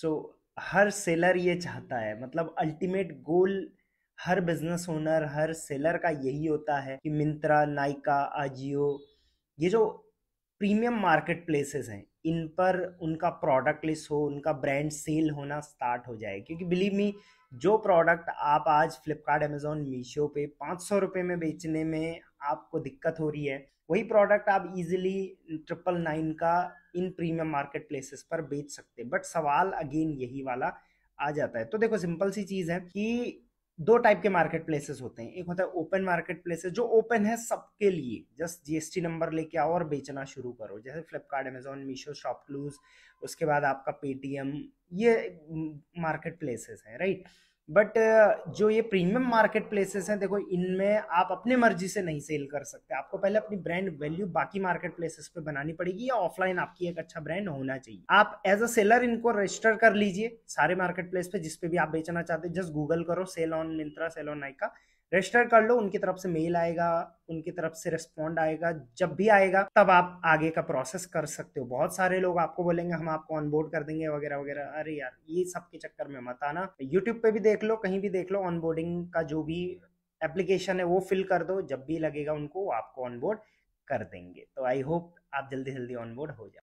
सो so, हर seller ये चाहता है मतलब अल्टीमेट गोल हर बिजनेस ओनर हर सेलर का यही होता है कि मिंत्रा नाइका आजियो ये जो प्रीमियम मार्केट प्लेसेस हैं इन पर उनका प्रोडक्ट लिस्ट हो उनका ब्रांड सेल होना स्टार्ट हो जाए क्योंकि बिलीव मी जो प्रोडक्ट आप आज फ्लिपकार्ट अमेजोन मीशो पे पाँच सौ रुपये में बेचने में आपको दिक्कत हो रही है वही प्रोडक्ट आप इजीली ट्रिपल नाइन का इन प्रीमियम मार्केट प्लेसेस पर बेच सकते हैं बट सवाल अगेन यही वाला आ जाता है तो देखो सिंपल सी चीज़ है कि दो टाइप के मार्केट प्लेसेस होते हैं एक होता है ओपन मार्केट प्लेसेस जो ओपन है सबके लिए जस्ट जीएसटी नंबर लेके आओ और बेचना शुरू करो जैसे फ्लिपकार्ट अमेजोन मीशो शॉपक्लूज उसके बाद आपका पेटीएम ये मार्केट प्लेसेस है राइट बट uh, जो ये प्रीमियम मार्केट प्लेसेस हैं देखो इनमें आप अपने मर्जी से नहीं सेल कर सकते आपको पहले अपनी ब्रांड वैल्यू बाकी मार्केट प्लेसेस पे बनानी पड़ेगी या ऑफलाइन आपकी एक अच्छा ब्रांड होना चाहिए आप एज अ सेलर इनको रजिस्टर कर लीजिए सारे मार्केट प्लेस पे जिसपे भी आप बेचना चाहते हैं जस्ट गूगल करो sell on Myntra sell on Nykaa register कर लो उनकी तरफ से मेल आएगा उनकी तरफ से रिस्पॉन्ड आएगा जब भी आएगा तब आप आगे का प्रोसेस कर सकते हो बहुत सारे लोग आपको बोलेंगे हम आपको ऑनबोर्ड कर देंगे वगैरह वगैरह अरे यार ये सब के चक्कर में मत आना यूट्यूब पे भी देख लो कहीं भी देख लो ऑनबोर्डिंग का जो भी एप्लीकेशन है वो फिल कर दो जब भी लगेगा उनको आपको ऑनबोर्ड कर देंगे तो आई होप आप जल्दी जल्दी ऑनबोर्ड हो जाए